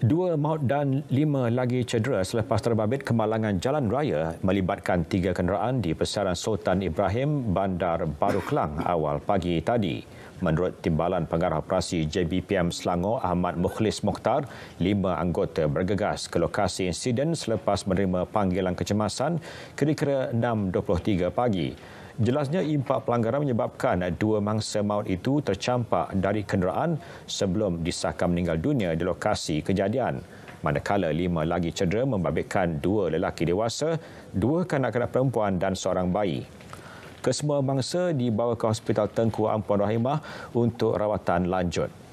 Dua maut dan lima lagi cedera selepas terbabit kemalangan jalan raya melibatkan tiga kenderaan di pesaran Sultan Ibrahim Bandar Baru Kelang awal pagi tadi. Menurut Timbalan Pengarah Operasi JBPM Selangor Ahmad Mukhlis Mokhtar, lima anggota bergegas ke lokasi insiden selepas menerima panggilan kecemasan kira-kira 6.23 pagi. Jelasnya impak pelanggaran menyebabkan dua mangsa maut itu tercampak dari kenderaan sebelum disahkan meninggal dunia di lokasi kejadian. Manakala lima lagi cedera membabitkan dua lelaki dewasa, dua kanak-kanak perempuan dan seorang bayi. Kesemua mangsa dibawa ke Hospital Tengku Ampun Rahimah untuk rawatan lanjut.